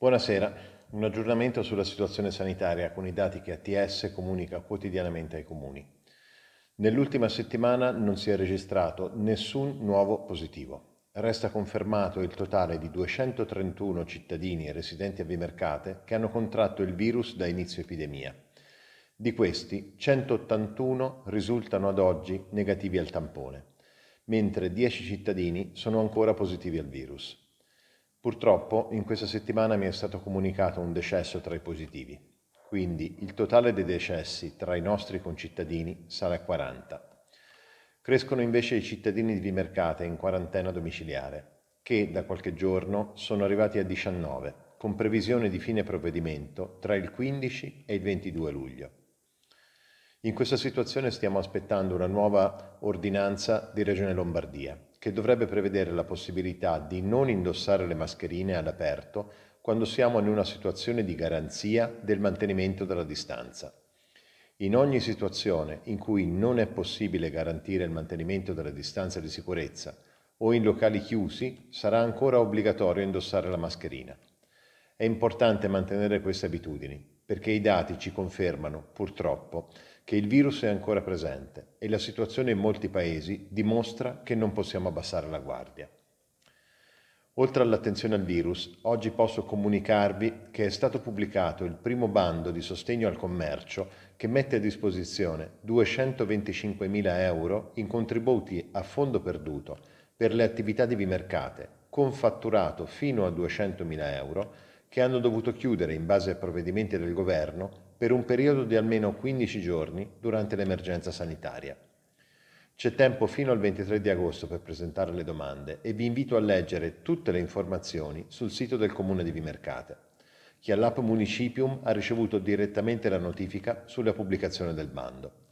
Buonasera. Un aggiornamento sulla situazione sanitaria con i dati che ATS comunica quotidianamente ai comuni. Nell'ultima settimana non si è registrato nessun nuovo positivo. Resta confermato il totale di 231 cittadini e residenti a Vimercate che hanno contratto il virus da inizio epidemia. Di questi, 181 risultano ad oggi negativi al tampone, mentre 10 cittadini sono ancora positivi al virus. Purtroppo in questa settimana mi è stato comunicato un decesso tra i positivi, quindi il totale dei decessi tra i nostri concittadini sarà 40. Crescono invece i cittadini di Vimercate in quarantena domiciliare, che da qualche giorno sono arrivati a 19, con previsione di fine provvedimento tra il 15 e il 22 luglio. In questa situazione stiamo aspettando una nuova ordinanza di Regione Lombardia che dovrebbe prevedere la possibilità di non indossare le mascherine all'aperto quando siamo in una situazione di garanzia del mantenimento della distanza. In ogni situazione in cui non è possibile garantire il mantenimento della distanza di sicurezza o in locali chiusi sarà ancora obbligatorio indossare la mascherina. È importante mantenere queste abitudini perché i dati ci confermano, purtroppo, che il virus è ancora presente e la situazione in molti paesi dimostra che non possiamo abbassare la guardia. Oltre all'attenzione al virus, oggi posso comunicarvi che è stato pubblicato il primo bando di sostegno al commercio che mette a disposizione 225.000 euro in contributi a fondo perduto per le attività di vimercate con fatturato fino a 200.000 euro che hanno dovuto chiudere in base a provvedimenti del governo per un periodo di almeno 15 giorni durante l'emergenza sanitaria. C'è tempo fino al 23 di agosto per presentare le domande e vi invito a leggere tutte le informazioni sul sito del Comune di Vimercate. Chi all'app Municipium ha ricevuto direttamente la notifica sulla pubblicazione del bando.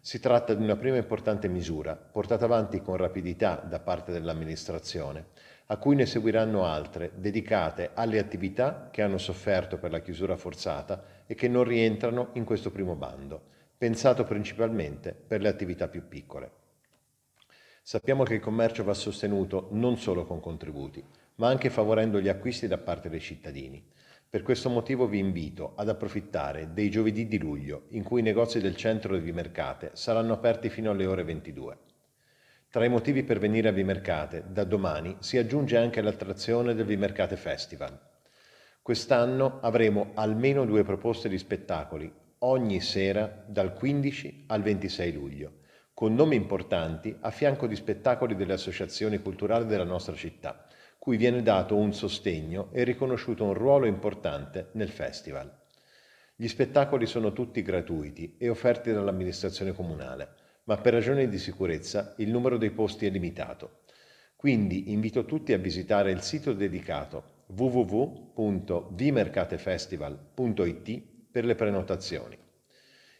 Si tratta di una prima importante misura, portata avanti con rapidità da parte dell'amministrazione, a cui ne seguiranno altre dedicate alle attività che hanno sofferto per la chiusura forzata e che non rientrano in questo primo bando, pensato principalmente per le attività più piccole. Sappiamo che il commercio va sostenuto non solo con contributi, ma anche favorendo gli acquisti da parte dei cittadini. Per questo motivo vi invito ad approfittare dei giovedì di luglio, in cui i negozi del centro di Vimercate saranno aperti fino alle ore 22. Tra i motivi per venire a Vimercate, da domani si aggiunge anche l'attrazione del Vimercate Festival, Quest'anno avremo almeno due proposte di spettacoli, ogni sera dal 15 al 26 luglio, con nomi importanti a fianco di spettacoli delle associazioni culturali della nostra città, cui viene dato un sostegno e riconosciuto un ruolo importante nel festival. Gli spettacoli sono tutti gratuiti e offerti dall'amministrazione comunale, ma per ragioni di sicurezza il numero dei posti è limitato. Quindi invito tutti a visitare il sito dedicato www.vmercatefestival.it per le prenotazioni.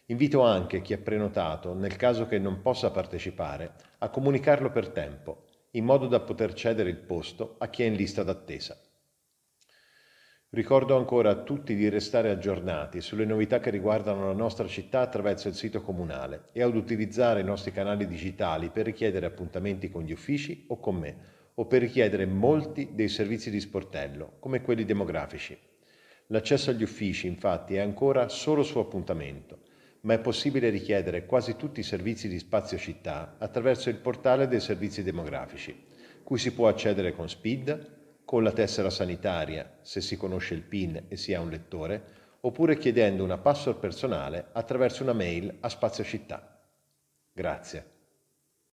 Invito anche chi è prenotato, nel caso che non possa partecipare, a comunicarlo per tempo, in modo da poter cedere il posto a chi è in lista d'attesa. Ricordo ancora a tutti di restare aggiornati sulle novità che riguardano la nostra città attraverso il sito comunale e ad utilizzare i nostri canali digitali per richiedere appuntamenti con gli uffici o con me o per richiedere molti dei servizi di sportello, come quelli demografici. L'accesso agli uffici, infatti, è ancora solo su appuntamento, ma è possibile richiedere quasi tutti i servizi di spazio città attraverso il portale dei servizi demografici, cui si può accedere con SPID, con la tessera sanitaria, se si conosce il PIN e si ha un lettore, oppure chiedendo una password personale attraverso una mail a Spazio Città. Grazie.